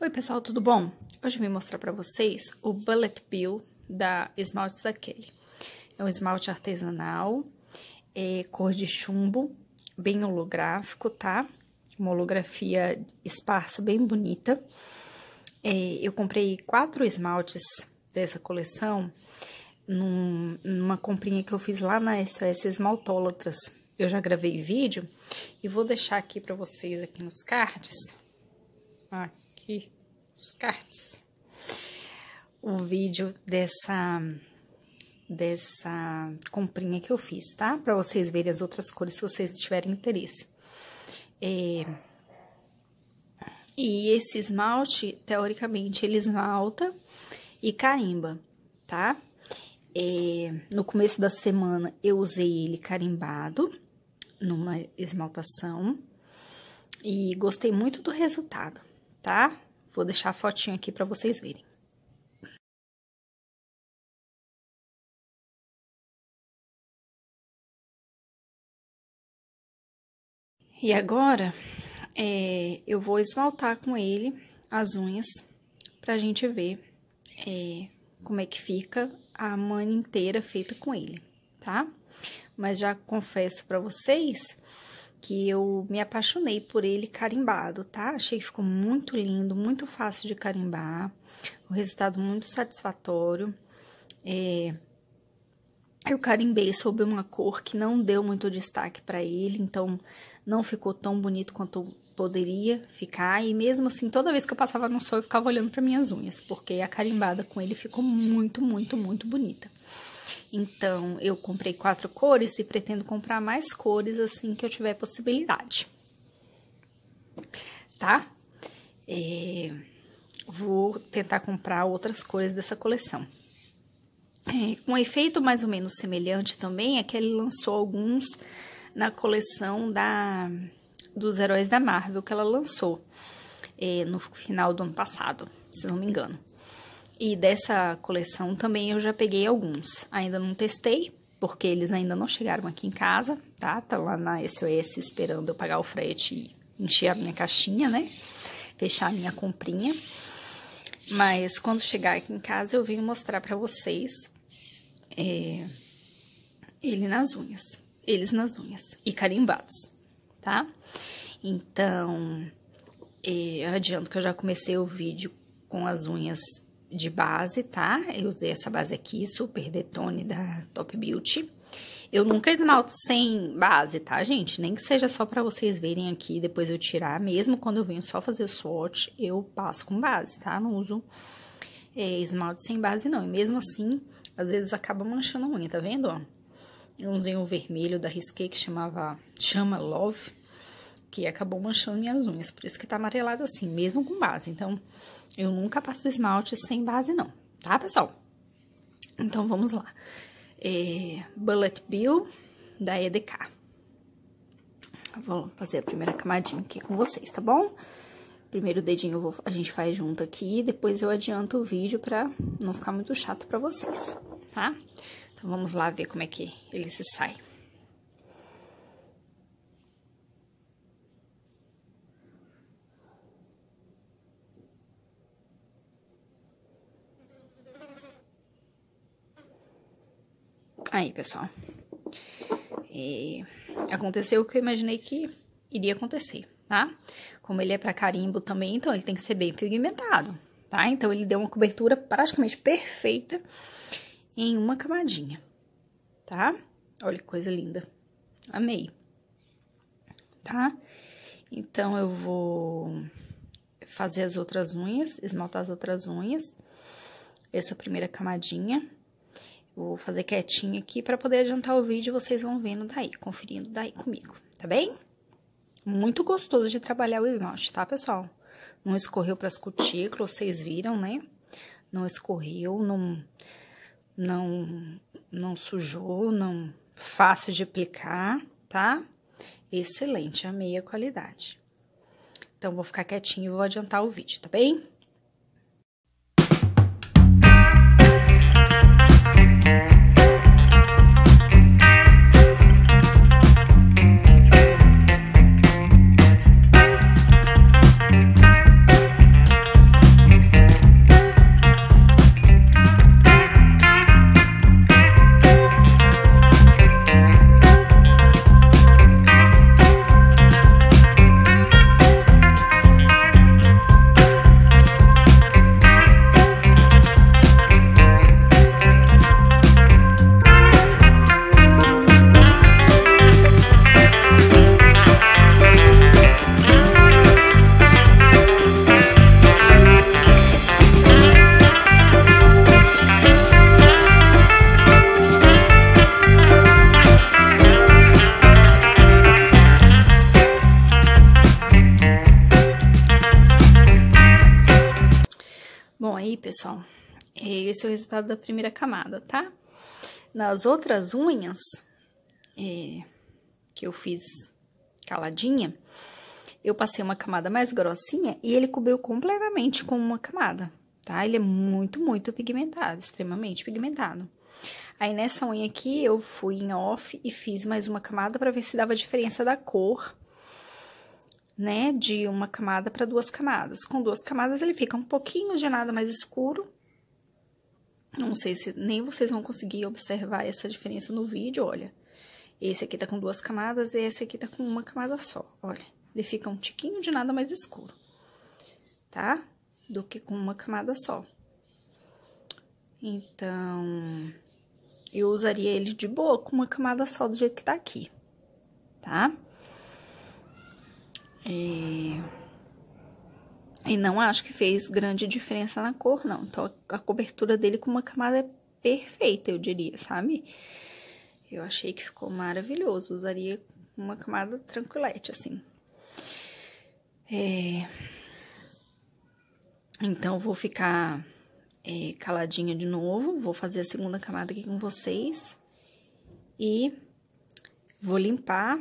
Oi pessoal, tudo bom? Hoje eu vim mostrar para vocês o Bullet Bill da Esmalte Zaquele. É um esmalte artesanal, é cor de chumbo, bem holográfico, tá? Uma holografia esparsa, bem bonita. É, eu comprei quatro esmaltes dessa coleção num, numa comprinha que eu fiz lá na SOS Esmaltólatras. Eu já gravei vídeo e vou deixar aqui para vocês aqui nos cards. Aqui aqui os cards. O vídeo dessa dessa comprinha que eu fiz, tá? Pra vocês verem as outras cores, se vocês tiverem interesse. É... E esse esmalte, teoricamente, ele esmalta e carimba, tá? É... No começo da semana, eu usei ele carimbado numa esmaltação e gostei muito do resultado tá? Vou deixar a fotinho aqui para vocês verem. E agora, é, eu vou esmaltar com ele as unhas pra gente ver é, como é que fica a manga inteira feita com ele, tá? Mas já confesso pra vocês que eu me apaixonei por ele carimbado, tá? Achei que ficou muito lindo, muito fácil de carimbar, o resultado muito satisfatório. É, eu carimbei sob uma cor que não deu muito destaque para ele, então não ficou tão bonito quanto poderia ficar. E mesmo assim, toda vez que eu passava no sol, eu ficava olhando para minhas unhas, porque a carimbada com ele ficou muito, muito, muito bonita. Então, eu comprei quatro cores e pretendo comprar mais cores assim que eu tiver possibilidade. Tá? É, vou tentar comprar outras cores dessa coleção. É, com um efeito mais ou menos semelhante também é que ele lançou alguns na coleção da, dos heróis da Marvel que ela lançou é, no final do ano passado, se não me engano. E dessa coleção também eu já peguei alguns. Ainda não testei, porque eles ainda não chegaram aqui em casa, tá? Tá lá na SOS esperando eu pagar o frete e encher a minha caixinha, né? Fechar a minha comprinha. Mas quando chegar aqui em casa eu vim mostrar para vocês é, ele nas unhas. Eles nas unhas e carimbados, tá? Então, é, eu adianto que eu já comecei o vídeo com as unhas de base, tá? Eu usei essa base aqui, Super Detone da Top Beauty. Eu nunca esmalto sem base, tá, gente? Nem que seja só pra vocês verem aqui, depois eu tirar. Mesmo quando eu venho só fazer o swatch, eu passo com base, tá? Não uso é, esmalte sem base, não. E mesmo assim, às vezes acaba manchando a unha, tá vendo, ó? Eu usei um vermelho da Risqué que chamava... Chama Love que acabou manchando minhas unhas, por isso que tá amarelado assim, mesmo com base. Então, eu nunca passo esmalte sem base não, tá, pessoal? Então, vamos lá. É, Bullet Bill, da EDK. Vou fazer a primeira camadinha aqui com vocês, tá bom? Primeiro dedinho vou, a gente faz junto aqui, depois eu adianto o vídeo pra não ficar muito chato pra vocês, tá? Então, vamos lá ver como é que ele se sai. Aí, pessoal. É, aconteceu o que eu imaginei que iria acontecer, tá? Como ele é para carimbo também, então ele tem que ser bem pigmentado, tá? Então ele deu uma cobertura praticamente perfeita em uma camadinha, tá? Olha que coisa linda. Amei. Tá? Então eu vou fazer as outras unhas, esmaltar as outras unhas. Essa primeira camadinha. Vou fazer quietinho aqui para poder adiantar o vídeo, vocês vão vendo daí, conferindo daí comigo, tá bem? Muito gostoso de trabalhar o esmalte, tá, pessoal? Não escorreu para as cutículas, vocês viram, né? Não escorreu, não não não sujou, não fácil de aplicar, tá? Excelente, amei a qualidade. Então, vou ficar quietinho e vou adiantar o vídeo, tá bem? É esse é o resultado da primeira camada, tá? Nas outras unhas é, que eu fiz caladinha, eu passei uma camada mais grossinha e ele cobriu completamente com uma camada, tá? Ele é muito, muito pigmentado, extremamente pigmentado. Aí, nessa unha aqui, eu fui em off e fiz mais uma camada para ver se dava diferença da cor né? De uma camada para duas camadas. Com duas camadas, ele fica um pouquinho de nada mais escuro. Não sei se nem vocês vão conseguir observar essa diferença no vídeo, olha. Esse aqui tá com duas camadas e esse aqui tá com uma camada só, olha. Ele fica um tiquinho de nada mais escuro, tá? Do que com uma camada só. Então, eu usaria ele de boa com uma camada só do jeito que tá aqui, tá? Tá? E, e não acho que fez grande diferença na cor, não. Então, a cobertura dele com uma camada é perfeita, eu diria, sabe? Eu achei que ficou maravilhoso. Usaria uma camada tranquilete, assim. É... Então, vou ficar é, caladinha de novo. Vou fazer a segunda camada aqui com vocês. E vou limpar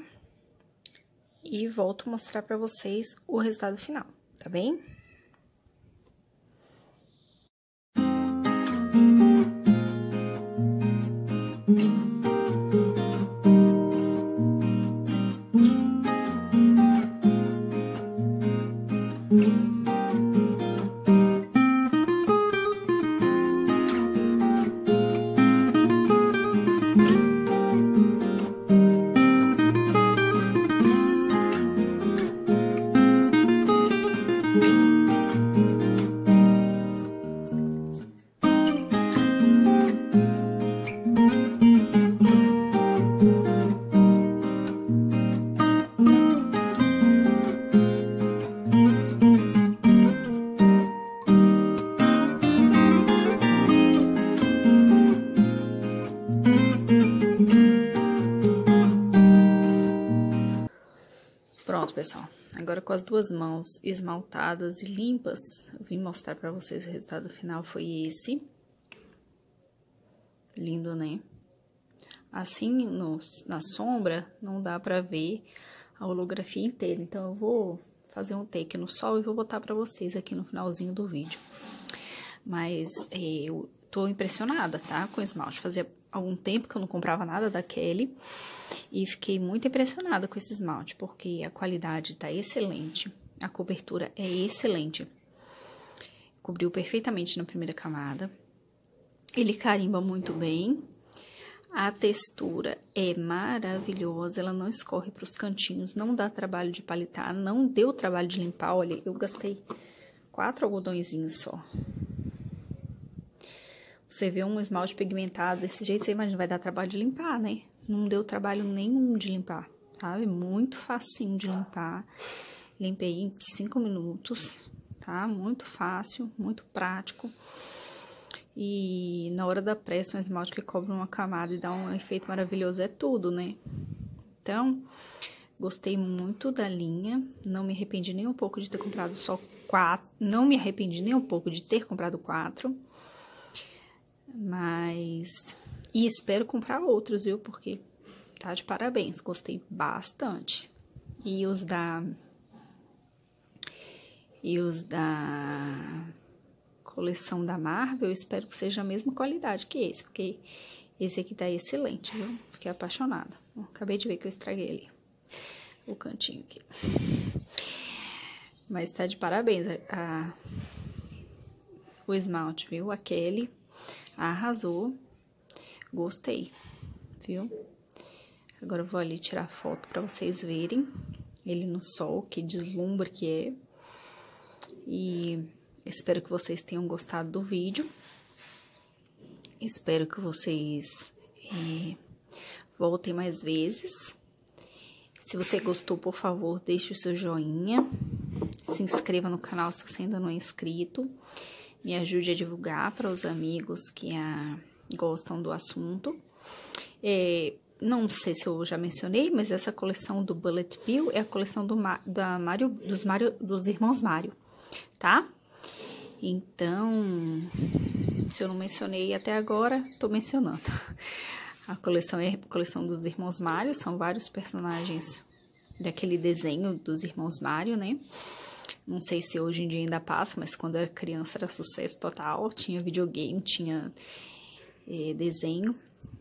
e volto mostrar para vocês o resultado final, tá bem? thank agora com as duas mãos esmaltadas e limpas. Eu vim mostrar para vocês o resultado final, foi esse. Lindo, né? Assim, no, na sombra, não dá para ver a holografia inteira. Então, eu vou fazer um take no sol e vou botar para vocês aqui no finalzinho do vídeo. Mas, é, eu tô impressionada, tá? Com esmalte. Fazia algum tempo que eu não comprava nada da Kelly e fiquei muito impressionada com esse esmalte, porque a qualidade tá excelente, a cobertura é excelente. Cobriu perfeitamente na primeira camada. Ele carimba muito bem. A textura é maravilhosa, ela não escorre para os cantinhos, não dá trabalho de palitar, não deu trabalho de limpar. Olha, eu gastei quatro algodõezinhos só. Você vê um esmalte pigmentado desse jeito, você imagina, vai dar trabalho de limpar, né? Não deu trabalho nenhum de limpar, sabe? Muito facinho de limpar. Limpei em 5 minutos, tá? Muito fácil, muito prático. E na hora da pressa, um esmalte que cobre uma camada e dá um efeito maravilhoso é tudo, né? Então, gostei muito da linha, não me arrependi nem um pouco de ter comprado só quatro, não me arrependi nem um pouco de ter comprado quatro. Mas. E espero comprar outros, viu? Porque tá de parabéns, gostei bastante. E os da. E os da coleção da Marvel, espero que seja a mesma qualidade que esse, porque esse aqui tá excelente, viu? Fiquei apaixonada. Acabei de ver que eu estraguei ali o cantinho aqui. Mas tá de parabéns a, a o esmalte, viu? A Kelly Arrasou. Gostei, viu? Agora eu vou ali tirar foto para vocês verem ele no sol, que deslumbra que é. E espero que vocês tenham gostado do vídeo. Espero que vocês é, voltem mais vezes. Se você gostou, por favor, deixe o seu joinha. Se inscreva no canal se você ainda não é inscrito me ajude a divulgar para os amigos que a, ah, gostam do assunto. É, não sei se eu já mencionei, mas essa coleção do Bullet Bill é a coleção do, da Mario, dos, Mario, dos irmãos Mario, tá? Então, se eu não mencionei até agora, tô mencionando. A coleção é a coleção dos irmãos Mario, são vários personagens daquele desenho dos irmãos Mario, né? Não sei se hoje em dia ainda passa, mas quando era criança era sucesso total. Tinha videogame, tinha é, desenho.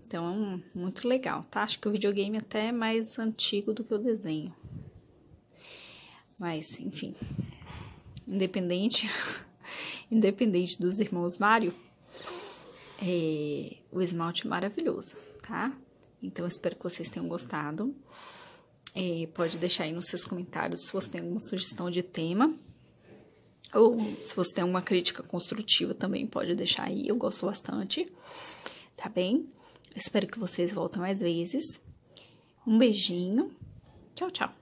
Então é um, muito legal, tá? Acho que o videogame é até é mais antigo do que o desenho. Mas, enfim. Independente, independente dos irmãos Mário, é, o esmalte é maravilhoso, tá? Então, espero que vocês tenham gostado. E pode deixar aí nos seus comentários se você tem alguma sugestão de tema. Ou se você tem alguma crítica construtiva também pode deixar aí, eu gosto bastante. Tá bem? Espero que vocês voltem mais vezes. Um beijinho. Tchau, tchau.